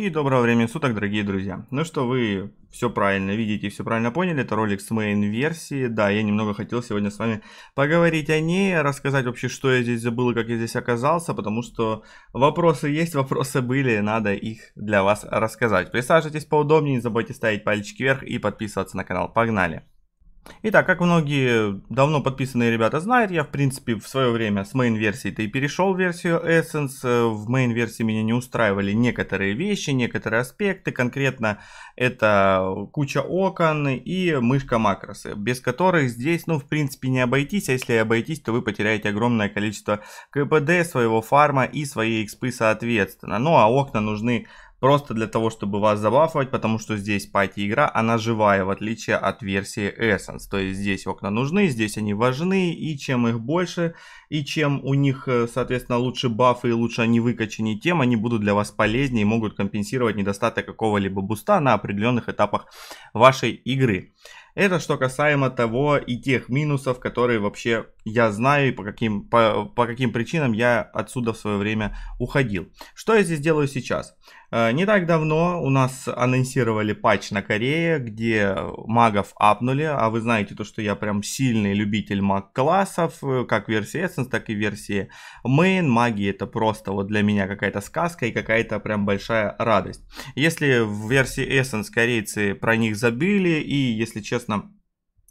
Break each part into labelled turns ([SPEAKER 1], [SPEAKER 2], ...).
[SPEAKER 1] И доброго времени суток, дорогие друзья. Ну что, вы все правильно видите, все правильно поняли. Это ролик с моей версии Да, я немного хотел сегодня с вами поговорить о ней, рассказать вообще, что я здесь забыл и как я здесь оказался, потому что вопросы есть, вопросы были, надо их для вас рассказать. Присаживайтесь поудобнее, не забудьте ставить пальчики вверх и подписываться на канал. Погнали! Итак, как многие давно подписанные ребята знают, я в принципе в свое время с main версии-то и перешел в версию Essence. Э, в main версии меня не устраивали некоторые вещи, некоторые аспекты. Конкретно это куча окон и мышка макросы, без которых здесь, ну, в принципе, не обойтись. А если обойтись, то вы потеряете огромное количество КПД своего фарма и своей экспы соответственно. Ну, а окна нужны просто для того, чтобы вас забафовать, потому что здесь пати-игра, она живая, в отличие от версии Essence. То есть здесь окна нужны, здесь они важны, и чем их больше, и чем у них, э, соответственно, лучше бафы и лучше они выкачаны, тем они будут для вас полезнее и могут компенсировать недостаток какого-либо буста на определенных этапах вашей игры. Это что касаемо того и тех минусов, которые вообще я знаю и по каким, по, по каким причинам я отсюда в свое время уходил. Что я здесь делаю сейчас? Э, не так давно у нас анонсировали патч на Корее, где магов апнули, а вы знаете то, что я прям сильный любитель маг-классов, э, как версии Essence, так и версии Main. Маги это просто вот для меня какая-то сказка и какая-то прям большая радость. Если в версии Essence корейцы про них забили и, если честно,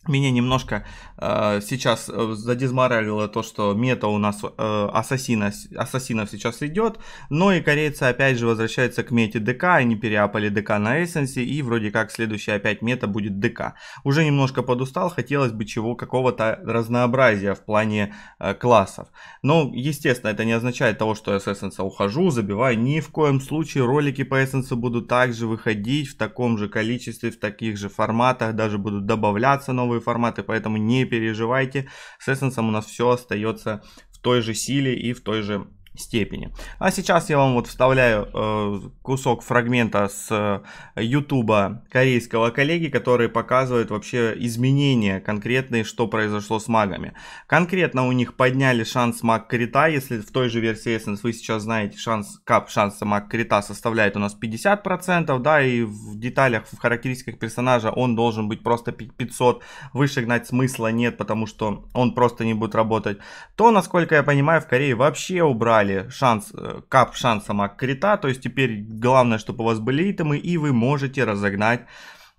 [SPEAKER 1] меня немножко э, сейчас э, задизморалило то, что мета у нас э, ассасина, ассасинов сейчас идет, но и корейцы опять же возвращаются к мете ДК, они переапали ДК на эссенсе, и вроде как следующая опять мета будет ДК. Уже немножко подустал, хотелось бы чего, какого-то разнообразия в плане э, классов. Но, ну, естественно, это не означает того, что я с эссенса ухожу, забиваю, ни в коем случае ролики по эссенсу будут также выходить в таком же количестве, в таких же форматах, даже будут добавляться новые новые форматы, поэтому не переживайте. С Essence у нас все остается в той же силе и в той же степени. А сейчас я вам вот вставляю э, кусок фрагмента с э, ютуба корейского коллеги, который показывает вообще изменения конкретные, что произошло с магами. Конкретно у них подняли шанс маг крита, если в той же версии Essence вы сейчас знаете, шанс кап шанса маг крита составляет у нас 50%, да, и в деталях, в характеристиках персонажа он должен быть просто 500, выше гнать смысла нет, потому что он просто не будет работать, то, насколько я понимаю, в Корее вообще убрали убрали шанс, э, кап шанса мак то есть теперь главное, чтобы у вас были итемы, и вы можете разогнать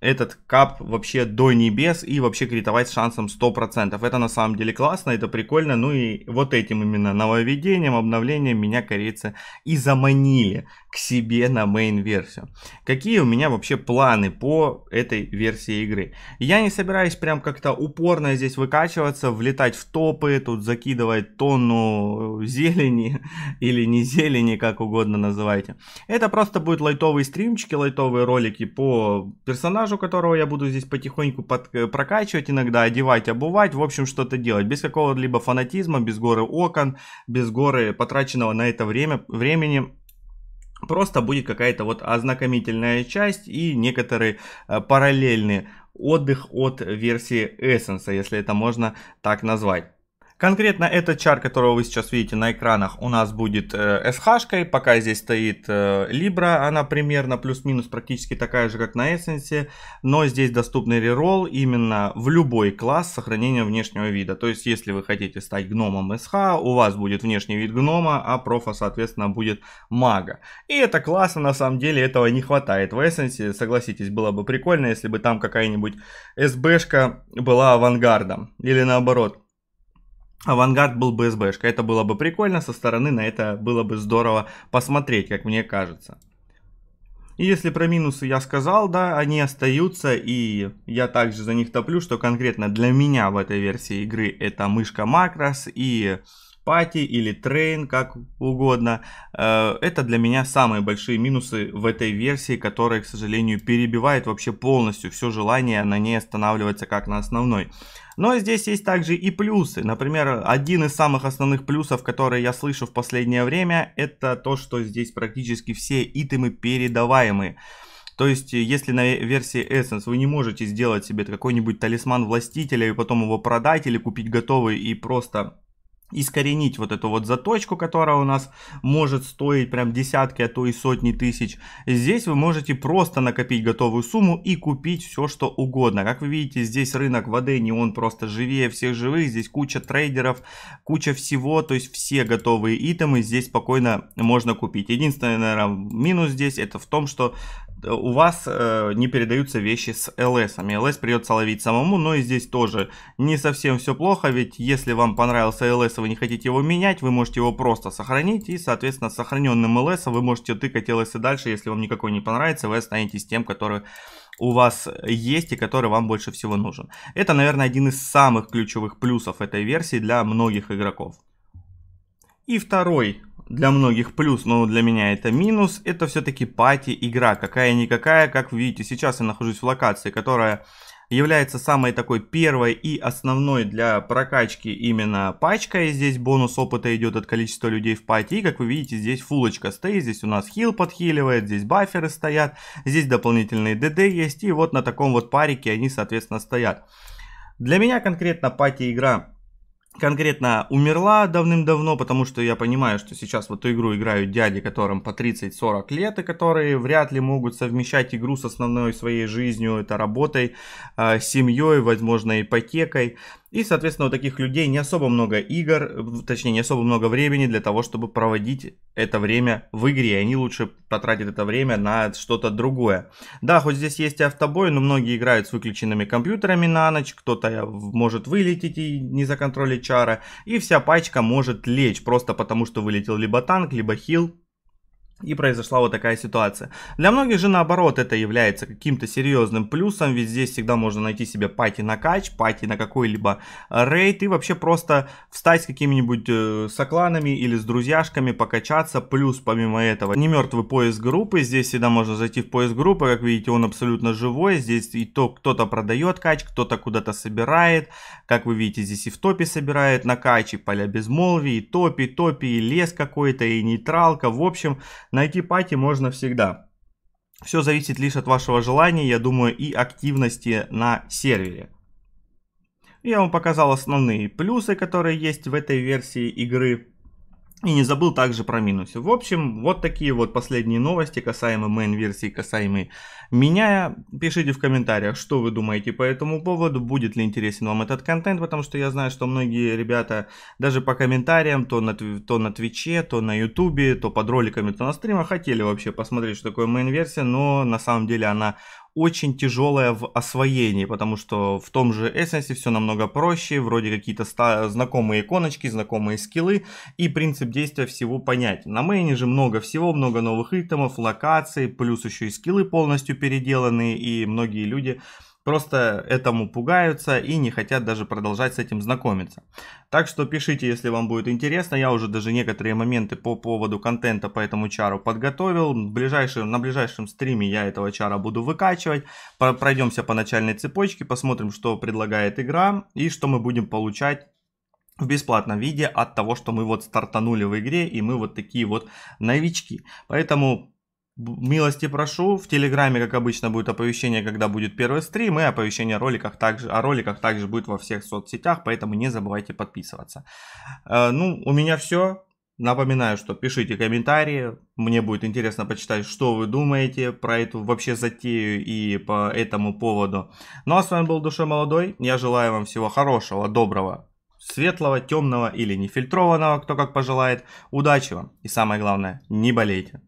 [SPEAKER 1] этот кап вообще до небес и вообще критовать с шансом 100%. Это на самом деле классно, это прикольно. Ну и вот этим именно нововведением, обновлением меня корейцы и заманили к себе на мейн-версию. Какие у меня вообще планы по этой версии игры? Я не собираюсь прям как-то упорно здесь выкачиваться, влетать в топы, тут закидывать тонну э, зелени или не зелени, как угодно называйте. Это просто будут лайтовые стримчики, лайтовые ролики по персонажу, которого я буду здесь потихоньку под, э, прокачивать, иногда одевать, обувать, в общем, что-то делать. Без какого-либо фанатизма, без горы окон, без горы потраченного на это время, времени Просто будет какая-то вот ознакомительная часть и некоторые э, параллельные отдых от версии Essence, если это можно так назвать. Конкретно этот чар, которого вы сейчас видите на экранах, у нас будет э, SH-кой. Пока здесь стоит э, Libra, она примерно плюс-минус практически такая же, как на Essence. Но здесь доступный реролл именно в любой класс сохранения внешнего вида. То есть, если вы хотите стать гномом SH, у вас будет внешний вид гнома, а профа, соответственно, будет мага. И это классно, на самом деле, этого не хватает в Essence. Согласитесь, было бы прикольно, если бы там какая-нибудь SB-шка была авангардом. Или наоборот, Авангард был бы СБшка. Это было бы прикольно, со стороны на это было бы здорово посмотреть, как мне кажется. И если про минусы я сказал, да, они остаются, и я также за них топлю, что конкретно для меня в этой версии игры это мышка макрос и пати или трейн, как угодно. Э, это для меня самые большие минусы в этой версии, которая, к сожалению, перебивает вообще полностью все желание на ней останавливаться как на основной. Но здесь есть также и плюсы. Например, один из самых основных плюсов, которые я слышу в последнее время, это то, что здесь практически все итемы передаваемые. То есть, э, если на версии Essence вы не можете сделать себе какой-нибудь талисман властителя и потом его продать или купить готовый и просто искоренить вот эту вот заточку, которая у нас может стоить прям десятки, а то и сотни тысяч. Здесь вы можете просто накопить готовую сумму и купить все, что угодно. Как вы видите, здесь рынок воды, не он просто живее всех живых. Здесь куча трейдеров, куча всего, то есть все готовые итемы здесь спокойно можно купить. Единственный, наверное, минус здесь это в том, что э, у вас э, не передаются вещи с LS. -ами. LS придется ловить самому, но и здесь тоже не совсем все плохо, ведь если вам понравился LS вы не хотите его менять, вы можете его просто сохранить. И, соответственно, с сохраненным LS вы можете тыкать LS и дальше. Если вам никакой не понравится, вы останетесь тем, который у вас есть и который вам больше всего нужен. Это, наверное, один из самых ключевых плюсов этой версии для многих игроков. И второй для многих плюс, но для меня это минус, это все-таки пати игра, какая-никакая, как вы видите, сейчас я нахожусь в локации, которая является самой такой первой и основной для прокачки именно пачкой. Здесь бонус опыта идет от количества людей в пати. И, как вы видите, здесь фулочка стоит, здесь у нас хил подхиливает, здесь баферы стоят, здесь дополнительные ДД есть. И вот на таком вот парике они, соответственно, стоят. Для меня конкретно пати игра конкретно умерла давным-давно, потому что я понимаю, что сейчас в эту игру играют дяди, которым по 30-40 лет, и которые вряд ли могут совмещать игру с основной своей жизнью, это работой, а, семьей, возможно, ипотекой. И, соответственно, у таких людей не особо много игр, точнее, не особо много времени для того, чтобы проводить это время в игре. И они лучше потратят это время на что-то другое. Да, хоть здесь есть и автобой, но многие играют с выключенными компьютерами на ночь. Кто-то э, может вылететь и не за контроль чара. И вся пачка может лечь просто потому, что вылетел либо танк, либо хил и произошла вот такая ситуация. Для многих же наоборот это является каким-то серьезным плюсом, ведь здесь всегда можно найти себе пати на кач, пати на какой-либо э, рейд и вообще просто встать с какими-нибудь э, сокланами или с друзьяшками, покачаться. Плюс помимо этого не мертвый поиск группы, здесь всегда можно зайти в поиск группы, как видите он абсолютно живой, здесь и то кто-то продает кач, кто-то куда-то собирает, как вы видите здесь и в топе собирает на кач, и поля безмолвие, и топи, топи, и лес какой-то, и нейтралка, в общем Найти пати можно всегда. Все зависит лишь от вашего желания, я думаю, и активности на сервере. Я вам показал основные плюсы, которые есть в этой версии игры. И не забыл также про минусы. В общем, вот такие вот последние новости, касаемо мейн-версии, касаемые меня. Пишите в комментариях, что вы думаете по этому поводу, будет ли интересен вам этот контент, потому что я знаю, что многие ребята даже по комментариям, то на, то на Твиче, то на Ютубе, то под роликами, то на стримах, хотели вообще посмотреть, что такое мейн-версия, но на самом деле она очень тяжелая в освоении, потому что в том же Essence все намного проще, вроде какие-то знакомые иконочки, знакомые скиллы, и принцип принцип действия всего понять На мейне же много всего, много новых итемов, локаций, плюс еще и скиллы полностью переделаны, и многие люди просто этому пугаются и не хотят даже продолжать с этим знакомиться. Так что пишите, если вам будет интересно. Я уже даже некоторые моменты по поводу контента по этому чару подготовил. ближайшем на ближайшем стриме я этого чара буду выкачивать. Пройдемся по начальной цепочке, посмотрим, что предлагает игра и что мы будем получать в бесплатном виде от того, что мы вот стартанули в игре и мы вот такие вот новички. Поэтому Милости прошу, в Телеграме, как обычно, будет оповещение, когда будет первый стрим, и оповещение о роликах также, о роликах также будет во всех соцсетях, поэтому не забывайте подписываться. Э, ну, у меня все. Напоминаю, что пишите комментарии, мне будет интересно почитать, что вы думаете про эту вообще затею и по этому поводу. Ну а с вами был Душе Молодой, я желаю вам всего хорошего, доброго светлого, темного или нефильтрованного, кто как пожелает. Удачи вам и самое главное, не болейте.